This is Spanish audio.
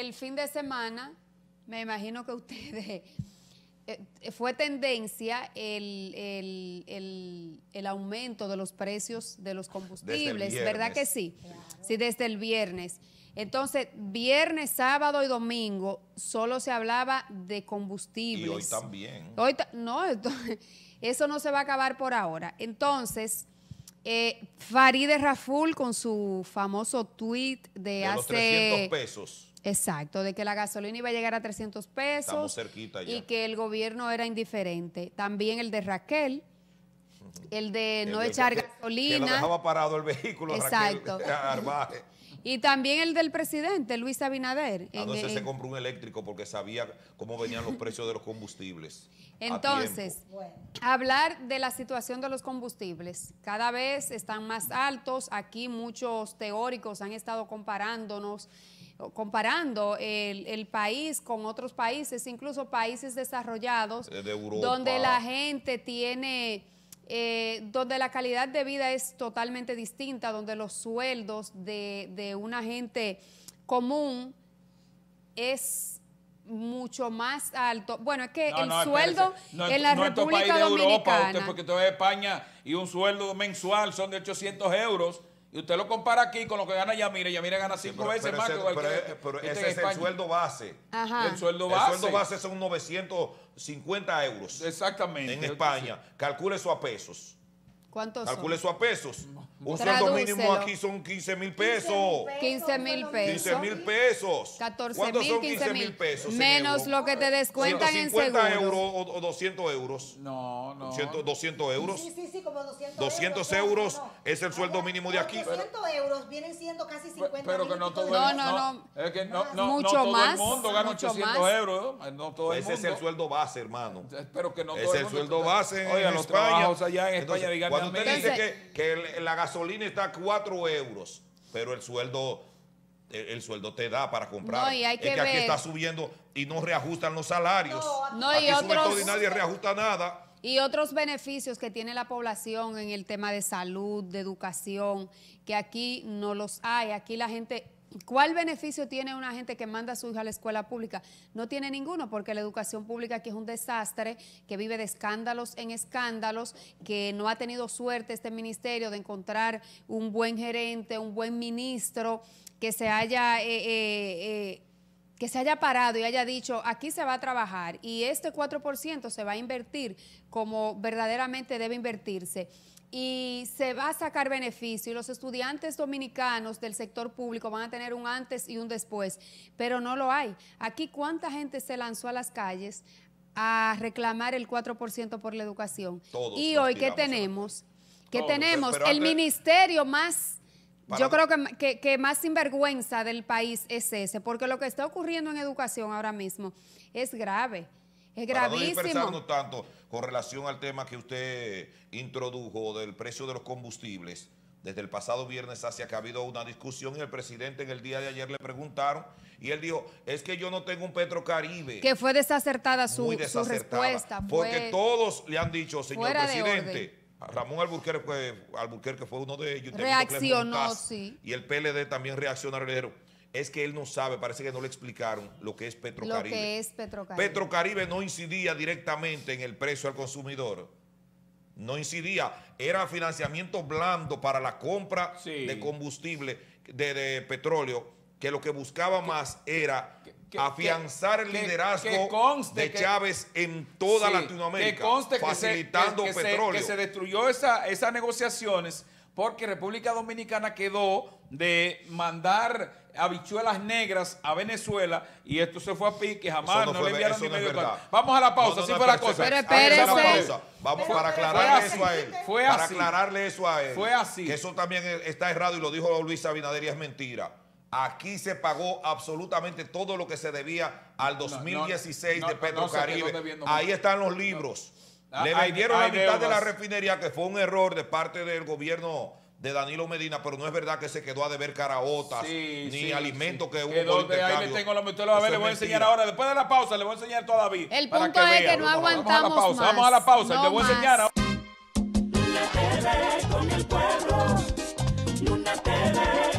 el fin de semana, me imagino que ustedes, eh, fue tendencia el, aumento de los precios de los combustibles, ¿verdad que sí? Sí, desde el viernes. Entonces, viernes, sábado y domingo solo se hablaba de combustibles. Y hoy también. Hoy no, eso no se va a acabar por ahora. Entonces, eh, Farideh Raful con su famoso tweet de, hace... 300 pesos. Exacto, de que la gasolina iba a llegar a 300 pesos. cerquita Y que el gobierno era indiferente. También el de Raquel, el de no echar gasolina. Que dejaba parado el vehículo, Exacto. Y también el del presidente, Luis Abinader. Entonces se compró un eléctrico porque sabía cómo venían los precios de los combustibles. Entonces, hablar de la situación de los combustibles. Cada vez están más altos. Aquí muchos teóricos han estado comparándonos comparando el, país con otros países, incluso países desarrollados, eh, donde la gente tiene eh, donde la calidad de vida es totalmente distinta, donde los sueldos de, de una gente común es mucho más alto. Bueno, es que el sueldo en la República país de Dominicana... Europa, usted, porque todo es España y un sueldo mensual son de 800 euros y usted lo compara aquí con lo que gana Yamire. Yamire gana cinco veces más ese, que cualquier. Pero, pero este ese es el sueldo base. Ajá. El sueldo base. El sueldo base son 950 euros. Exactamente. En España. Calcule eso a pesos. ¿Cuántos Calcule eso a pesos. Un sueldo mínimo aquí son 15 mil pesos. 15 mil pesos. 15 mil pesos. 14 mil, 15 mil pesos. Menos lo que te descuentan en seguros. euros o, 200 euros. No, no. 200, 200 euros. Sí, 200, euros, es el sueldo mínimo de aquí. 200 euros vienen siendo casi 50 Pero que no No, no, Es que no, no, todo el mundo gana 800 euros. Eh, no todo el Ese es el sueldo base, hermano. Pero que no todo es el, sueldo base Oiga, en los trabajos allá en España, Cuando usted dice que, la gasolina está a 4 euros, pero el sueldo... El, sueldo te da para comprar. es que aquí está subiendo y no reajustan los salarios. No, aquí y otros... nadie reajusta nada. Y otros beneficios que tiene la población en el tema de salud, de educación, que aquí no los hay. Aquí la gente, ¿cuál beneficio tiene una gente que manda a su hija a la escuela pública? No tiene ninguno, porque la educación pública aquí es un desastre, que vive de escándalos en escándalos, que no ha tenido suerte este ministerio de encontrar un buen gerente, un buen ministro, que se haya... Eh, eh, eh, que se haya parado y haya dicho, aquí se va a trabajar y este 4% se va a invertir como verdaderamente debe invertirse y se va a sacar beneficio y los estudiantes dominicanos del sector público van a tener un antes y un después, pero no lo hay. Aquí cuánta gente se lanzó a las calles a reclamar el 4% por la educación. y hoy, ¿qué tenemos? ¿Qué tenemos? El ministerio más yo creo que, más sinvergüenza del país es ese, porque lo que está ocurriendo en educación ahora mismo es grave, es gravísimo. No tanto con relación al tema que usted introdujo del precio de los combustibles, desde el pasado viernes hacia que ha habido una discusión y el presidente en el día de ayer le preguntaron y él dijo, es que yo no tengo un Petrocaribe. Que fue desacertada su, respuesta. Porque todos le han dicho, señor presidente Ah, Ramón Alburquerque, Alburquerque fue uno de ellos. Reaccionó, sí. Y el PLD también reaccionó es que él no sabe, parece que no le explicaron lo que es Petrocaribe. Lo que es Petrocaribe. Petrocaribe no incidía directamente en el precio al consumidor. No incidía. Era financiamiento blando para la compra de combustible, de petróleo que lo que buscaba más era afianzar el liderazgo de Chávez en toda Latinoamérica, facilitando petróleo. que se destruyó esas negociaciones porque República Dominicana quedó de mandar habichuelas negras a Venezuela y esto se fue a pique, jamás no, le enviaron ni medio Vamos a la pausa, así fue la cosa. la Vamos para aclararle eso a él. para aclararle eso a él. Fue así. eso también está errado y lo dijo Luis Abinader y es mentira. Aquí se pagó absolutamente todo lo que se debía al 2016 de Petrocaribe. Caribe. Ahí están los libros. Le ah, vendieron la mitad de la refinería, que fue un error de parte del gobierno de Danilo Medina, pero no es verdad que se quedó a deber caraotas ni alimentos que hubo. ahí le tengo los le voy a enseñar ahora. Después de la pausa, le voy a enseñar todavía. El punto que es que no Vamos aguantamos. a la pausa, más. Vamos a la pausa. le voy a enseñar ahora. Luna TV con el pueblo. Luna TV.